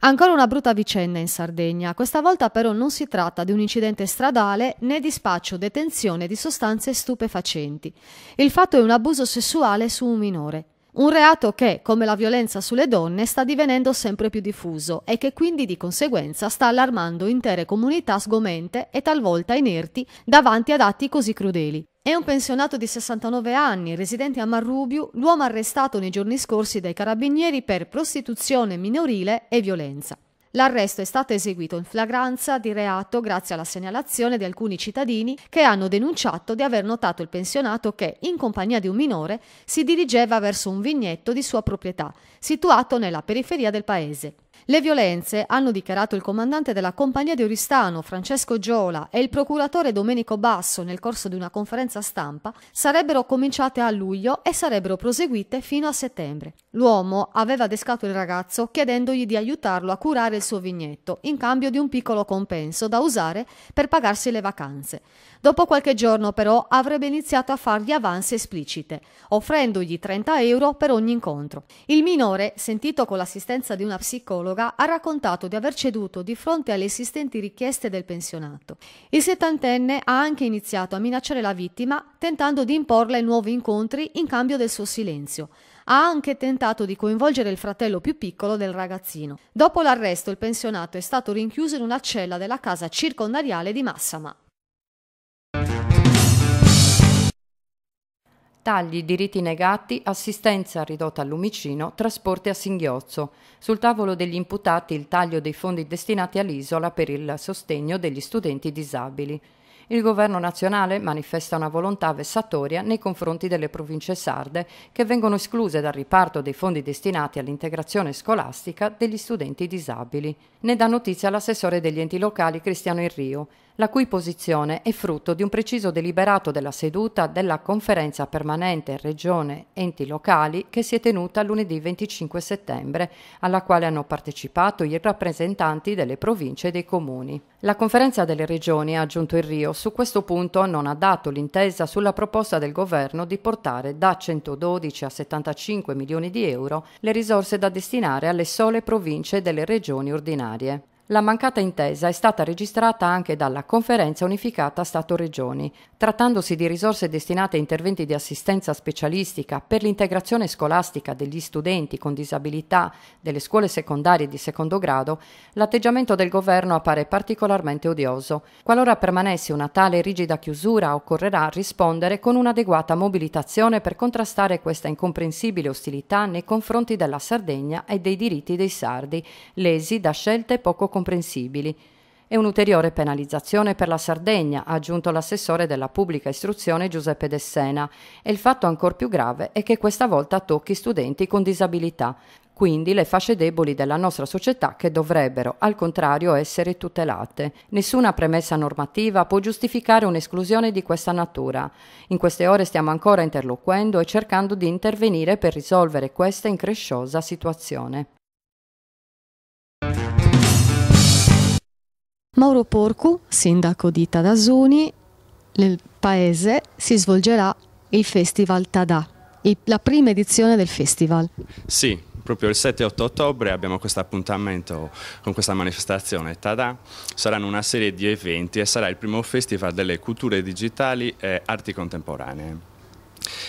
Ancora una brutta vicenda in Sardegna, questa volta però non si tratta di un incidente stradale né di spaccio o detenzione di sostanze stupefacenti. Il fatto è un abuso sessuale su un minore. Un reato che, come la violenza sulle donne, sta divenendo sempre più diffuso e che quindi di conseguenza sta allarmando intere comunità sgomente e talvolta inerti davanti ad atti così crudeli. È un pensionato di 69 anni, residente a Marrubiu, l'uomo arrestato nei giorni scorsi dai carabinieri per prostituzione minorile e violenza. L'arresto è stato eseguito in flagranza di reato grazie alla segnalazione di alcuni cittadini che hanno denunciato di aver notato il pensionato che, in compagnia di un minore, si dirigeva verso un vignetto di sua proprietà, situato nella periferia del paese. Le violenze, hanno dichiarato il comandante della compagnia di Oristano, Francesco Giola, e il procuratore Domenico Basso nel corso di una conferenza stampa, sarebbero cominciate a luglio e sarebbero proseguite fino a settembre. L'uomo aveva adescato il ragazzo chiedendogli di aiutarlo a curare il suo vignetto in cambio di un piccolo compenso da usare per pagarsi le vacanze. Dopo qualche giorno però avrebbe iniziato a fargli avanze esplicite, offrendogli 30 euro per ogni incontro. Il minore, sentito con l'assistenza di una psicologa, yoga ha raccontato di aver ceduto di fronte alle esistenti richieste del pensionato. Il settantenne ha anche iniziato a minacciare la vittima tentando di imporle nuovi incontri in cambio del suo silenzio. Ha anche tentato di coinvolgere il fratello più piccolo del ragazzino. Dopo l'arresto il pensionato è stato rinchiuso in una cella della casa circondariale di Massama. tagli, diritti negati, assistenza ridotta al lumicino, trasporti a singhiozzo. Sul tavolo degli imputati il taglio dei fondi destinati all'isola per il sostegno degli studenti disabili. Il governo nazionale manifesta una volontà vessatoria nei confronti delle province sarde che vengono escluse dal riparto dei fondi destinati all'integrazione scolastica degli studenti disabili. Ne dà notizia l'assessore degli enti locali Cristiano Irrio la cui posizione è frutto di un preciso deliberato della seduta della conferenza permanente Regione Enti Locali che si è tenuta lunedì 25 settembre, alla quale hanno partecipato i rappresentanti delle province e dei comuni. La conferenza delle regioni, ha aggiunto il Rio, su questo punto non ha dato l'intesa sulla proposta del governo di portare da 112 a 75 milioni di euro le risorse da destinare alle sole province delle regioni ordinarie. La mancata intesa è stata registrata anche dalla Conferenza Unificata Stato-Regioni. Trattandosi di risorse destinate a interventi di assistenza specialistica per l'integrazione scolastica degli studenti con disabilità delle scuole secondarie di secondo grado, l'atteggiamento del governo appare particolarmente odioso. Qualora permanesse una tale rigida chiusura, occorrerà rispondere con un'adeguata mobilitazione per contrastare questa incomprensibile ostilità nei confronti della Sardegna e dei diritti dei sardi, lesi da scelte poco comprensibili comprensibili e un'ulteriore penalizzazione per la Sardegna, ha aggiunto l'assessore della pubblica istruzione Giuseppe Dessena. E il fatto ancor più grave è che questa volta tocchi studenti con disabilità, quindi le fasce deboli della nostra società che dovrebbero, al contrario, essere tutelate. Nessuna premessa normativa può giustificare un'esclusione di questa natura. In queste ore stiamo ancora interloquendo e cercando di intervenire per risolvere questa incresciosa situazione. Mauro Porcu, sindaco di Tadasuni, nel paese si svolgerà il Festival Tadà, la prima edizione del festival. Sì, proprio il 7-8 ottobre abbiamo questo appuntamento con questa manifestazione Tada. Saranno una serie di eventi e sarà il primo festival delle culture digitali e arti contemporanee.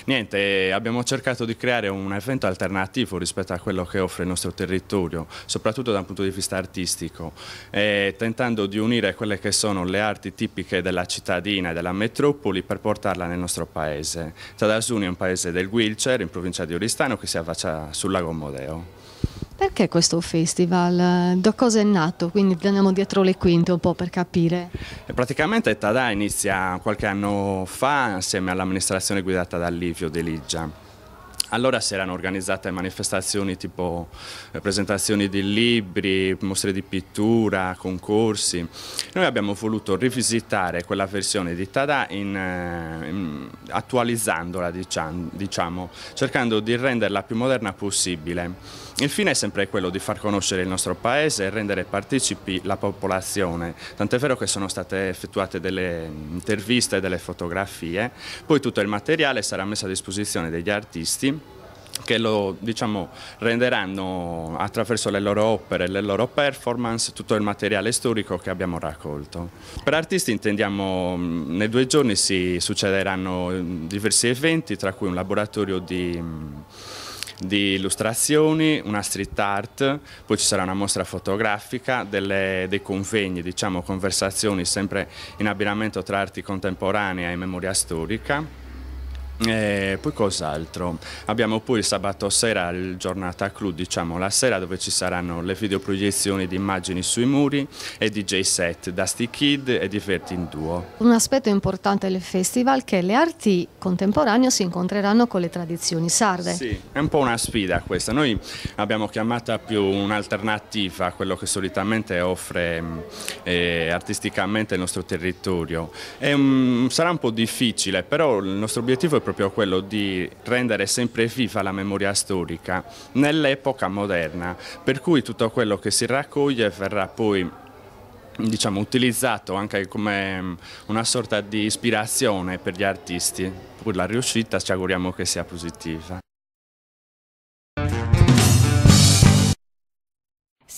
Niente, eh, abbiamo cercato di creare un evento alternativo rispetto a quello che offre il nostro territorio, soprattutto da un punto di vista artistico, eh, tentando di unire quelle che sono le arti tipiche della cittadina e della metropoli per portarla nel nostro paese. Tadasuni è un paese del Wilcher, in provincia di Oristano che si affaccia sul lago Modeo. Perché questo festival? Da cosa è nato? Quindi andiamo dietro le quinte un po' per capire. E eh, praticamente Tada inizia qualche anno fa assieme all'amministrazione guidata da Livio De Liggia. Allora si erano organizzate manifestazioni tipo eh, presentazioni di libri, mostre di pittura, concorsi. Noi abbiamo voluto rivisitare quella versione di Tada in, eh, in, attualizzandola, diciamo, cercando di renderla più moderna possibile. Il fine è sempre quello di far conoscere il nostro paese e rendere partecipi la popolazione, tant'è vero che sono state effettuate delle interviste e delle fotografie, poi tutto il materiale sarà messo a disposizione degli artisti che lo diciamo, renderanno attraverso le loro opere, le loro performance, tutto il materiale storico che abbiamo raccolto. Per artisti intendiamo, nei due giorni si succederanno diversi eventi, tra cui un laboratorio di di illustrazioni, una street art, poi ci sarà una mostra fotografica, delle, dei convegni, diciamo conversazioni sempre in abbinamento tra arti contemporanea e memoria storica. E eh, poi cos'altro? Abbiamo poi il sabato sera, il giornata clou, diciamo la sera, dove ci saranno le videoproiezioni di immagini sui muri e DJ set da Stick Kid e Diverti in Duo. Un aspetto importante del festival è che le arti contemporanee si incontreranno con le tradizioni sarde. Sì, è un po' una sfida questa. Noi abbiamo chiamata più un'alternativa a quello che solitamente offre eh, artisticamente il nostro territorio. E, um, sarà un po' difficile, però il nostro obiettivo è proprio proprio quello di rendere sempre viva la memoria storica nell'epoca moderna, per cui tutto quello che si raccoglie verrà poi diciamo, utilizzato anche come mm, una sorta di ispirazione per gli artisti, pur la riuscita ci auguriamo che sia positiva.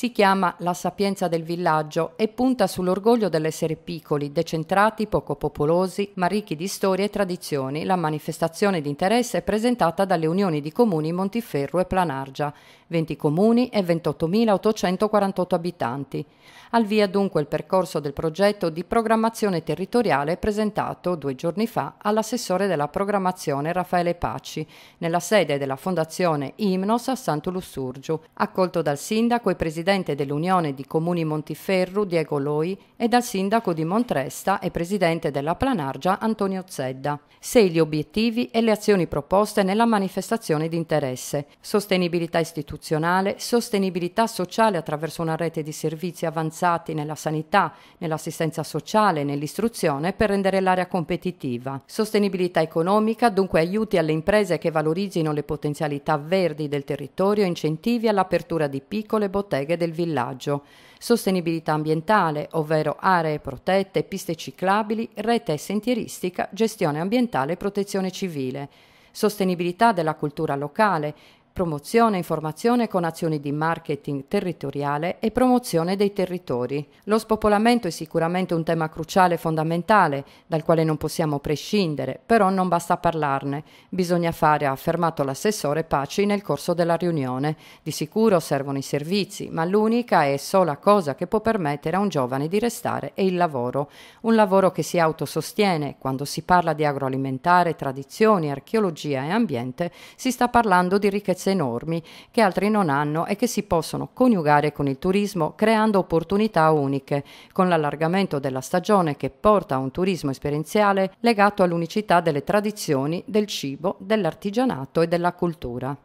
Si chiama La sapienza del villaggio e punta sull'orgoglio dell'essere piccoli, decentrati, poco popolosi, ma ricchi di storie e tradizioni. La manifestazione di interesse è presentata dalle unioni di comuni Montiferru e Planargia, 20 comuni e 28.848 abitanti. Al via dunque il percorso del progetto di programmazione territoriale presentato due giorni fa all'assessore della programmazione Raffaele Paci nella sede della Fondazione Imnos a Santo Lussurgiu, accolto dal sindaco e presidente presidente dell'Unione di Comuni Montiferru Diego Loi e dal sindaco di Montresta e presidente della Planargia Antonio Zedda. Sei gli obiettivi e le azioni proposte nella manifestazione di interesse. Sostenibilità istituzionale, sostenibilità sociale attraverso una rete di servizi avanzati nella sanità, nell'assistenza sociale, nell'istruzione per rendere l'area competitiva. Sostenibilità economica, dunque aiuti alle imprese che valorizzino le potenzialità verdi del territorio e incentivi all'apertura di piccole botteghe del villaggio, sostenibilità ambientale, ovvero aree protette, piste ciclabili, rete sentieristica, gestione ambientale e protezione civile, sostenibilità della cultura locale, promozione e informazione con azioni di marketing territoriale e promozione dei territori. Lo spopolamento è sicuramente un tema cruciale e fondamentale dal quale non possiamo prescindere, però non basta parlarne, bisogna fare, ha affermato l'assessore Paci nel corso della riunione. Di sicuro servono i servizi, ma l'unica e sola cosa che può permettere a un giovane di restare è il lavoro, un lavoro che si autosostiene. Quando si parla di agroalimentare, tradizioni, archeologia e ambiente, si sta parlando di ricchezza ricchezze enormi che altri non hanno e che si possono coniugare con il turismo creando opportunità uniche, con l'allargamento della stagione che porta a un turismo esperienziale legato all'unicità delle tradizioni, del cibo, dell'artigianato e della cultura.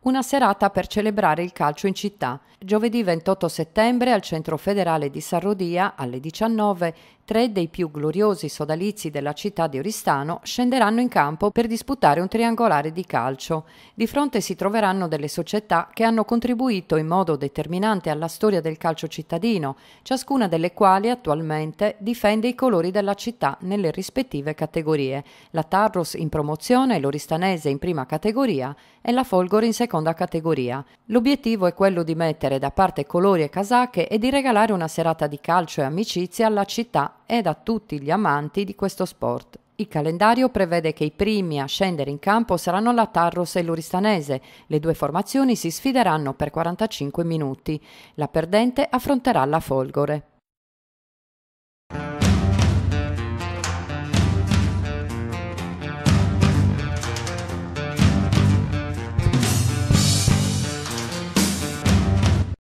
una serata per celebrare il calcio in città. Giovedì 28 settembre al Centro Federale di Sarrodia alle 19 tre dei più gloriosi sodalizi della città di Oristano scenderanno in campo per disputare un triangolare di calcio. Di fronte si troveranno delle società che hanno contribuito in modo determinante alla storia del calcio cittadino, ciascuna delle quali attualmente difende i colori della città nelle rispettive categorie, la Tarros in promozione, l'Oristanese in prima categoria e la Folgore in seconda categoria. L'obiettivo è quello di mettere da parte colori e casacche e di regalare una serata di calcio e amicizia alla città e da tutti gli amanti di questo sport. Il calendario prevede che i primi a scendere in campo saranno la Tarros e l'Uristanese. Le due formazioni si sfideranno per 45 minuti. La perdente affronterà la Folgore.